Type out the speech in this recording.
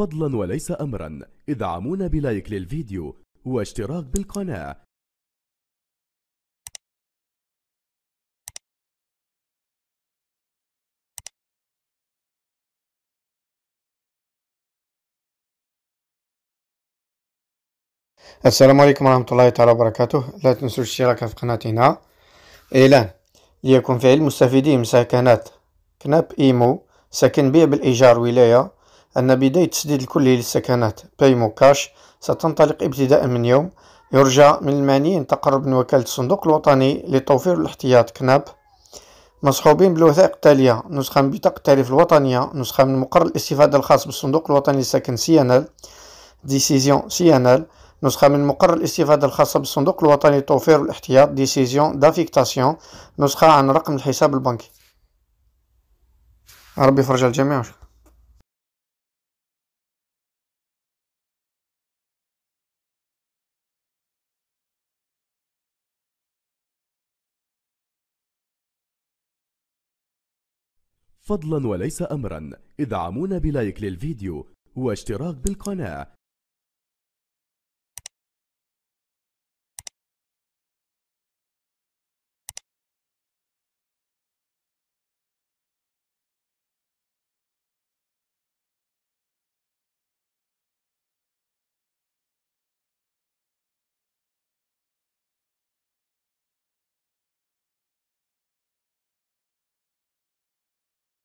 فضلا وليس أمرا ادعمونا بلايك للفيديو واشتراك بالقناة السلام عليكم ورحمة الله تعالى وبركاته لا تنسوا الاشتراك في قناتنا إعلان ليكون فعل مستفيدين من سكنات كناب إيمو سكن بيع بالإيجار ولاية أن بداية تسديد الكلي للسكنات بايمو كاش ستنطلق ابتداء من يوم يرجى من المعنيين تقرب من وكالة الصندوق الوطني لتوفير الاحتياط كناب مصحوبين بالوثائق التالية نسخة من بطاقة التعريف الوطنية نسخة من مقر الاستفادة الخاص بالصندوق الوطني للسكن سي ان ال ديسيزيون سي ان ال نسخة من مقر الاستفادة الخاصة بالصندوق الوطني لتوفير الاحتياط ديسيزيون دافيكتاسيون نسخة عن رقم الحساب البنكي ربي يفرج الجميع فضلا وليس امرا ادعمونا بلايك للفيديو واشتراك بالقناة